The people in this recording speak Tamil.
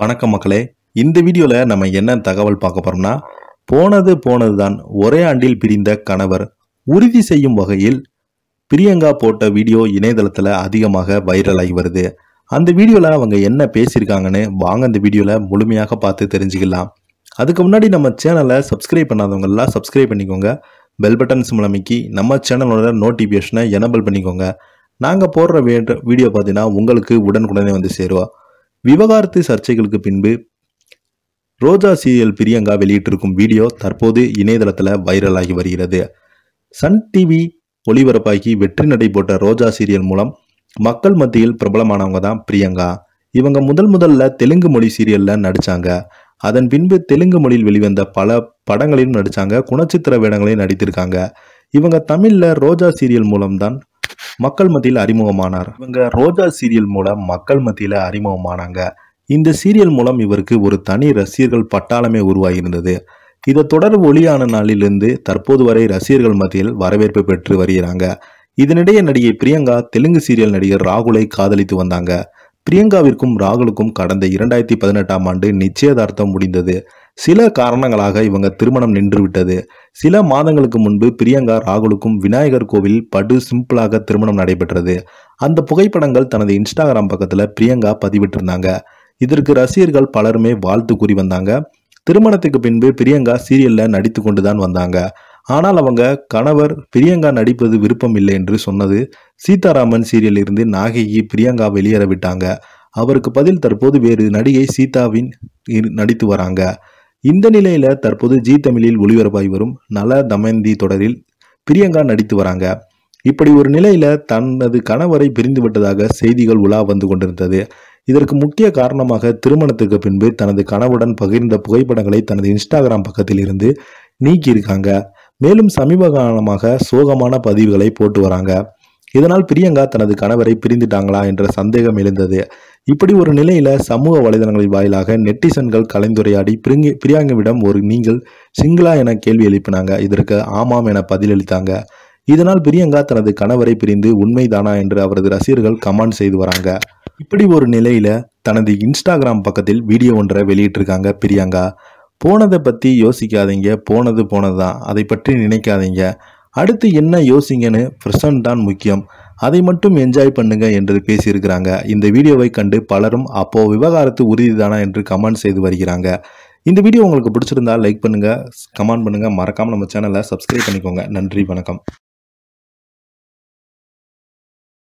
வணக்கம் மக்களே இந்த வீடியோவில் நம்ம என்ன தகவல் பார்க்க போகிறோம்னா போனது போனதுதான் ஒரே ஆண்டில் பிரிந்த கணவர் உறுதி செய்யும் வகையில் பிரியங்கா போட்ட வீடியோ இணையதளத்தில் அதிகமாக வைரலாகி வருது அந்த வீடியோவில் அவங்க என்ன பேசியிருக்காங்கன்னு வாங்க அந்த வீடியோவில் முழுமையாக பார்த்து தெரிஞ்சுக்கலாம் அதுக்கு முன்னாடி நம்ம சேனலை சப்ஸ்கிரைப் எல்லாம் சப்ஸ்கிரைப் பண்ணிக்கோங்க பெல் பட்டன்ஸ் சிம்மில் நம்ம சேனலோட நோட்டிஃபிகேஷனை எனபிள் பண்ணிக்கோங்க நாங்கள் போடுற வீடியோ பார்த்தீங்கன்னா உங்களுக்கு உடனுக்குடனே வந்து சேருவோம் விவகாரத்து சர்ச்சைகளுக்கு பின்பு ரோஜா சீரியல் பிரியங்கா வெளியிட்டிருக்கும் வீடியோ தற்போது இணையதளத்தில் வைரலாகி வருகிறது சன் டிவி ஒளிபரப்பாகி வெற்றி நடை போட்ட ரோஜா சீரியல் மூலம் மக்கள் மத்தியில் பிரபலமானவங்க தான் பிரியங்கா இவங்க முதல் முதல்ல தெலுங்கு மொழி சீரியலில் நடித்தாங்க அதன் பின்பு தெலுங்கு மொழியில் வெளிவந்த பல படங்களிலும் நடித்தாங்க குணச்சித்திர வேடங்களையும் நடித்திருக்காங்க இவங்க தமிழில் ரோஜா சீரியல் மூலம்தான் மக்கள் மத்தியில் அறிமுகமானார் இவங்க ரோஜா சீரியல் மூலம் மக்கள் மத்தியில் அறிமுகமானாங்க இந்த சீரியல் மூலம் இவருக்கு ஒரு தனி ரசிகர்கள் பட்டாளமே உருவாகியிருந்தது இதை தொடர் ஒளியான நாளிலிருந்து தற்போது வரை ரசிகர்கள் மத்தியில் வரவேற்பு பெற்று வருகிறாங்க இதனிடையே நடிகை பிரியங்கா தெலுங்கு சீரியல் நடிகர் ராகுலை காதலித்து வந்தாங்க பிரியங்காவிற்கும் ராகுலுக்கும் கடந்த இரண்டாயிரத்தி பதினெட்டாம் ஆண்டு நிச்சயதார்த்தம் முடிந்தது சில காரணங்களாக இவங்க திருமணம் நின்றுவிட்டது சில மாதங்களுக்கு முன்பு பிரியங்கா ராகுலுக்கும் விநாயகர் கோவில் படு சிம்பிளாக திருமணம் நடைபெற்றது அந்த புகைப்படங்கள் தனது இன்ஸ்டாகிராம் பக்கத்தில் பிரியங்கா பதிவிட்டிருந்தாங்க இதற்கு ரசிகர்கள் பலருமே வாழ்த்து கூறி வந்தாங்க திருமணத்துக்கு பின்பு பிரியங்கா சீரியலில் நடித்து கொண்டு தான் வந்தாங்க ஆனால் அவங்க கணவர் பிரியங்கா நடிப்பது விருப்பம் இல்லை என்று சொன்னது சீதாராமன் இருந்து நாகி பிரியங்கா வெளியேற விட்டாங்க அவருக்கு பதில் தற்போது வேறு நடிகை சீதாவின் நடித்து வராங்க இந்த நிலையில தற்போது ஜி தமிழில் ஒளிபரப்பாகி வரும் நல தமந்தி தொடரில் பிரியங்கா நடித்து வராங்க இப்படி ஒரு நிலையில தனது கணவரை பிரிந்து விட்டதாக செய்திகள் உலா வந்து கொண்டிருந்தது இதற்கு முக்கிய காரணமாக திருமணத்துக்கு பின்பு தனது கணவுடன் பகிர்ந்த புகைப்படங்களை தனது இன்ஸ்டாகிராம் பக்கத்தில் இருந்து நீக்கியிருக்காங்க மேலும் சமீப காலமாக சோகமான பதிவுகளை போட்டு வராங்க இதனால் பிரியங்கா தனது கணவரை பிரிந்துட்டாங்களா என்ற சந்தேகம் எழுந்தது இப்படி ஒரு நிலையில சமூக வலைதளங்களின் வாயிலாக நெட்டிசன்கள் கலந்துரையாடி பிரிங்கி பிரியாங்கவிடம் ஒரு நீங்கள் சிங்களா என கேள்வி எழுப்பினாங்க இதற்கு ஆமாம் என பதிலளித்தாங்க இதனால் பிரியங்கா தனது கணவரை பிரிந்து உண்மைதானா என்று அவரது ரசிகர்கள் கமெண்ட் செய்து வராங்க இப்படி ஒரு நிலையில தனது இன்ஸ்டாகிராம் பக்கத்தில் வீடியோ ஒன்றை வெளியிட்டிருக்காங்க பிரியங்கா போனதை பற்றி யோசிக்காதீங்க போனது போனது தான் அதை பற்றி நினைக்காதீங்க அடுத்து என்ன யோசிங்கன்னு ப்ரெசன்ட் தான் முக்கியம் அதை மட்டும் என்ஜாய் பண்ணுங்க என்று பேசியிருக்கிறாங்க இந்த வீடியோவை கண்டு பலரும் அப்போ விவகாரத்து உறுதிதானா என்று கமெண்ட் செய்து வருகிறாங்க இந்த வீடியோ உங்களுக்கு பிடிச்சிருந்தா லைக் பண்ணுங்கள் கமெண்ட் பண்ணுங்கள் மறக்காமல் நம்ம சேனலை சப்ஸ்கிரைப் பண்ணிக்கோங்க நன்றி வணக்கம்